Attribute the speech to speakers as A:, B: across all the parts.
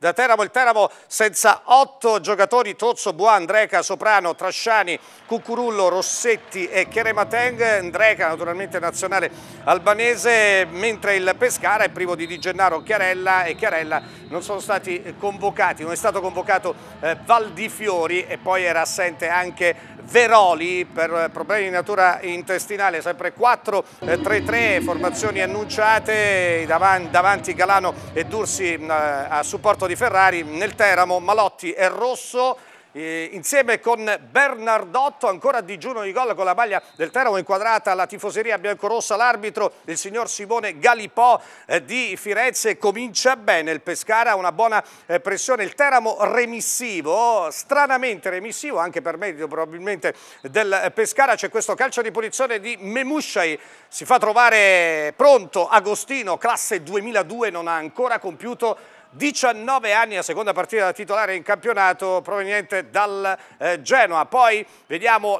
A: Da Teramo il Teramo senza otto giocatori, Tozzo, Buan, Dreca, Soprano, Trasciani, Cucurullo, Rossetti e Keremateng, Dreca naturalmente nazionale albanese, mentre il Pescara è privo di Di Gennaro Chiarella e Chiarella non sono stati convocati, non è stato convocato eh, Val di Fiori e poi era assente anche Veroli per eh, problemi di natura intestinale, sempre 4-3-3, eh, formazioni annunciate davanti Galano e Dursi mm, eh, a supporto di Ferrari, nel Teramo Malotti e Rosso eh, insieme con Bernardotto, ancora a digiuno di gol con la maglia del Teramo inquadrata alla tifoseria biancorossa, l'arbitro il signor Simone Galipò eh, di Firenze comincia bene il Pescara, una buona eh, pressione, il Teramo remissivo, stranamente remissivo anche per merito probabilmente del eh, Pescara, c'è questo calcio di punizione di Memusciai, si fa trovare pronto Agostino, classe 2002, non ha ancora compiuto 19 anni la seconda partita da titolare in campionato proveniente dal eh, Genoa. Poi vediamo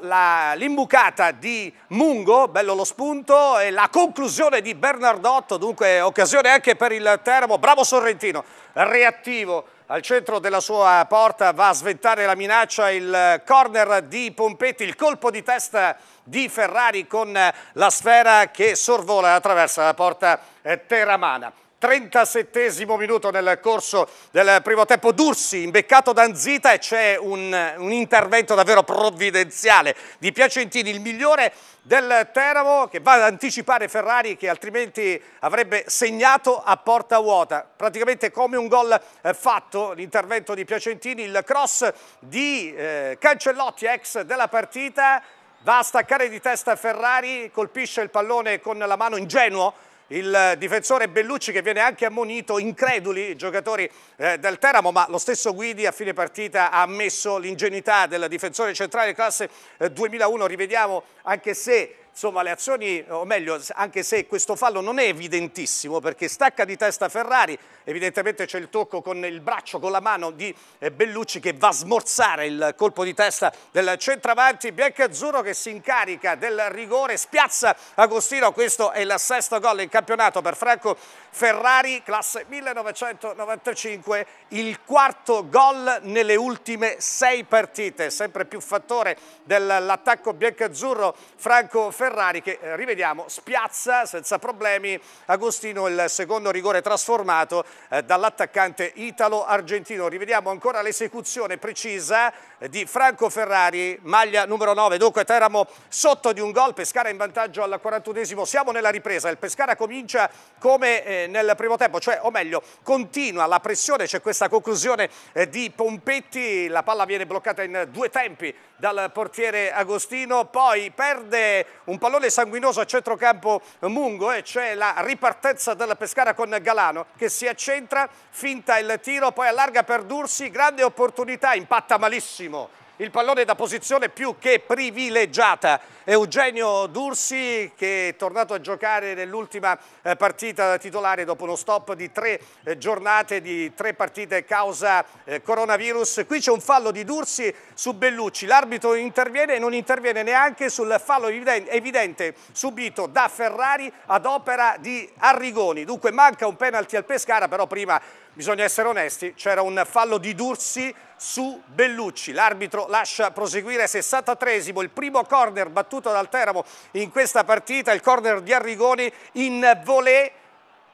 A: l'imbucata di Mungo, bello lo spunto, e la conclusione di Bernardotto, dunque occasione anche per il Teramo. Bravo Sorrentino, reattivo al centro della sua porta va a sventare la minaccia il corner di Pompetti, il colpo di testa di Ferrari con la sfera che sorvola attraverso la porta eh, teramana. 37 minuto nel corso del primo tempo, Dursi imbeccato da Anzita e c'è un, un, intervento davvero provvidenziale di Piacentini, il migliore del Teramo che va ad anticipare Ferrari che altrimenti avrebbe segnato a porta vuota, praticamente come un gol eh, fatto l'intervento di Piacentini, il cross di eh, Cancellotti ex della partita va a staccare di testa Ferrari, colpisce il pallone con la mano ingenuo il difensore Bellucci che viene anche ammonito, increduli i giocatori eh, del Teramo, ma lo stesso Guidi a fine partita ha ammesso l'ingenuità del difensore centrale classe eh, 2001, rivediamo anche se insomma le azioni, o meglio, anche se questo fallo non è evidentissimo perché stacca di testa Ferrari, evidentemente c'è il tocco con il braccio, con la mano di eh, Bellucci che va a smorzare il colpo di testa del centravanti biancazzurro che si incarica del rigore, spiazza Agostino, questo è il sesto gol in campionato per Franco Ferrari classe 1995, il quarto gol nelle ultime sei partite, sempre più fattore dell'attacco biancazzurro Franco Ferrari che eh, rivediamo spiazza senza problemi Agostino il secondo rigore trasformato eh, dall'attaccante italo-argentino. Rivediamo ancora l'esecuzione precisa eh, di Franco Ferrari, maglia numero 9, dunque Teramo sotto di un gol, Pescara in vantaggio al 41esimo, siamo nella ripresa, il Pescara comincia come nel primo tempo, cioè, o meglio, continua la pressione, c'è questa conclusione eh, di Pompetti, la palla viene bloccata in due tempi dal portiere Agostino, poi perde un pallone sanguinoso a centrocampo Mungo e c'è la ripartenza della Pescara con Galano che si accentra, finta il tiro, poi allarga per Dursi, grande opportunità, impatta malissimo il pallone da posizione più che privilegiata. Eugenio Dursi che è tornato a giocare nell'ultima eh, partita titolare dopo uno stop di tre eh, giornate, di tre partite causa eh, coronavirus. Qui c'è un fallo di Dursi su Bellucci, l'arbitro interviene e non interviene neanche sul fallo evidente subito da Ferrari ad opera di Arrigoni. Dunque manca un penalty al Pescara, però prima bisogna essere onesti, c'era un fallo di Dursi su Bellucci. L'arbitro lascia proseguire 63esimo, il primo corner battuto dal Teramo in questa partita, il corner di Arrigoni in volée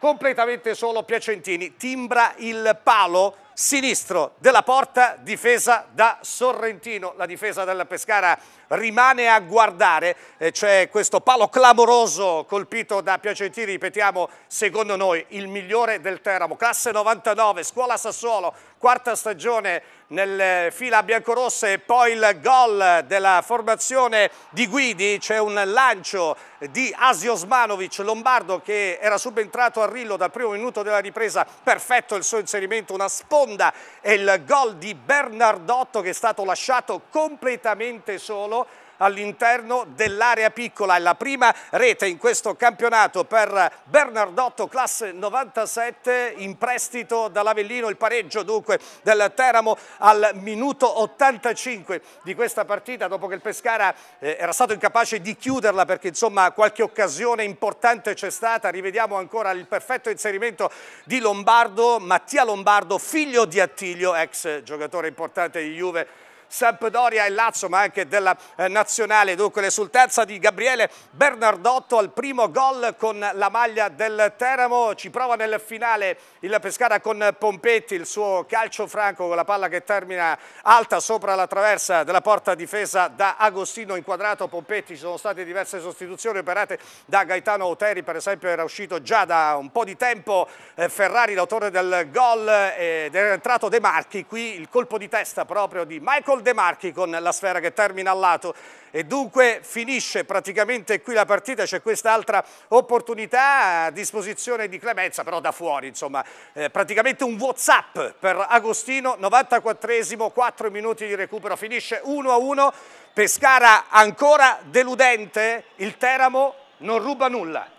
A: completamente solo Piacentini. Timbra il palo sinistro della porta, difesa da Sorrentino. La difesa della Pescara rimane a guardare, eh, c'è questo palo clamoroso colpito da Piacentini, ripetiamo, secondo noi il migliore del Teramo, classe 99, scuola Sassuolo, quarta stagione nel eh, fila biancorossa e poi il gol della formazione di Guidi, c'è un lancio di Asio Smanovic, Lombardo che era subentrato a Rillo dal primo minuto della ripresa, perfetto il suo inserimento, una sposa sponda e il gol di Bernardotto che è stato lasciato completamente solo all'interno dell'area piccola. È la prima rete in questo campionato per Bernardotto, classe 97, in prestito dall'Avellino. Il pareggio dunque del Teramo al minuto 85 di questa partita, dopo che il Pescara eh, era stato incapace di chiuderla perché insomma qualche occasione importante c'è stata. Rivediamo ancora il perfetto inserimento di Lombardo, Mattia Lombardo, figlio figlio di Attilio, ex giocatore importante di Juve, Sampdoria e Lazio, ma anche della eh, nazionale. Dunque l'esultanza di Gabriele Bernardotto al primo gol con la maglia del Teramo. Ci prova nel finale il Pescara con Pompetti, il suo calcio franco con la palla che termina alta sopra la traversa della porta difesa da Agostino inquadrato Pompetti. Ci sono state diverse sostituzioni operate da Gaetano Oteri, per esempio era uscito già da un po' di tempo eh, Ferrari, l'autore del gol, eh, ed eh, è entrato De Marchi. Qui il colpo di testa proprio di Michael Michael De Marchi con la sfera che termina al lato e dunque finisce praticamente qui la partita, c'è quest'altra opportunità a disposizione di Clemenza, però da fuori insomma, eh, praticamente un Whatsapp per Agostino, 94esimo, 4 minuti di recupero, finisce 1-1, Pescara ancora deludente, il Teramo non ruba nulla.